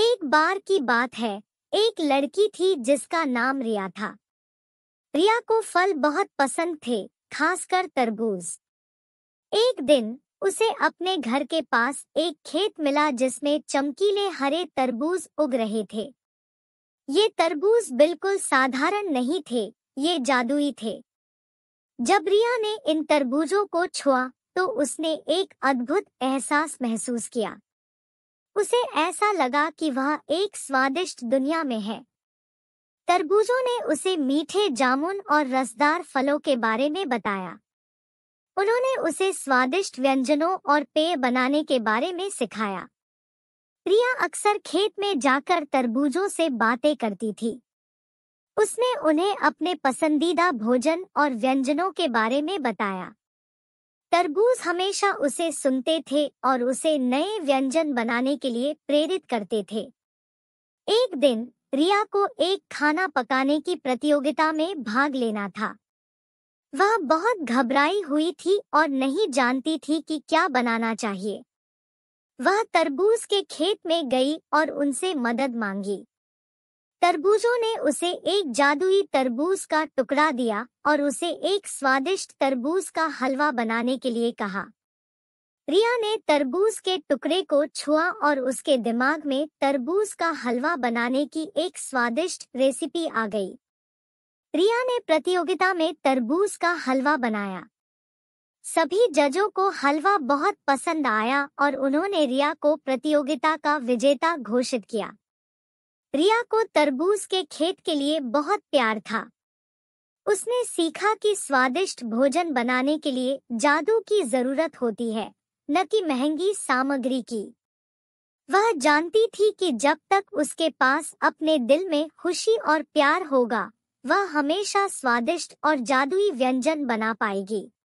एक बार की बात है एक लड़की थी जिसका नाम रिया था रिया को फल बहुत पसंद थे खासकर तरबूज एक दिन उसे अपने घर के पास एक खेत मिला जिसमें चमकीले हरे तरबूज उग रहे थे ये तरबूज बिल्कुल साधारण नहीं थे ये जादुई थे जब रिया ने इन तरबूजों को छुआ तो उसने एक अद्भुत एहसास महसूस किया उसे ऐसा लगा कि वह एक स्वादिष्ट दुनिया में है तरबूजों ने उसे मीठे जामुन और रसदार फलों के बारे में बताया उन्होंने उसे स्वादिष्ट व्यंजनों और पेय बनाने के बारे में सिखाया प्रिया अक्सर खेत में जाकर तरबूजों से बातें करती थी उसने उन्हें अपने पसंदीदा भोजन और व्यंजनों के बारे में बताया तरबूज हमेशा उसे सुनते थे और उसे नए व्यंजन बनाने के लिए प्रेरित करते थे एक दिन रिया को एक खाना पकाने की प्रतियोगिता में भाग लेना था वह बहुत घबराई हुई थी और नहीं जानती थी कि क्या बनाना चाहिए वह तरबूज के खेत में गई और उनसे मदद मांगी तरबूजों ने उसे एक जादुई तरबूज का टुकड़ा दिया और उसे एक स्वादिष्ट तरबूज का हलवा बनाने के लिए कहा रिया ने तरबूज के टुकड़े को छुआ और उसके दिमाग में तरबूज का हलवा बनाने की एक स्वादिष्ट रेसिपी आ गई रिया ने प्रतियोगिता में तरबूज का हलवा बनाया सभी जजों को हलवा बहुत पसंद आया और उन्होंने रिया को प्रतियोगिता का विजेता घोषित किया रिया को तरबूज के खेत के लिए बहुत प्यार था उसने सीखा कि स्वादिष्ट भोजन बनाने के लिए जादू की जरूरत होती है न कि महंगी सामग्री की वह जानती थी कि जब तक उसके पास अपने दिल में खुशी और प्यार होगा वह हमेशा स्वादिष्ट और जादुई व्यंजन बना पाएगी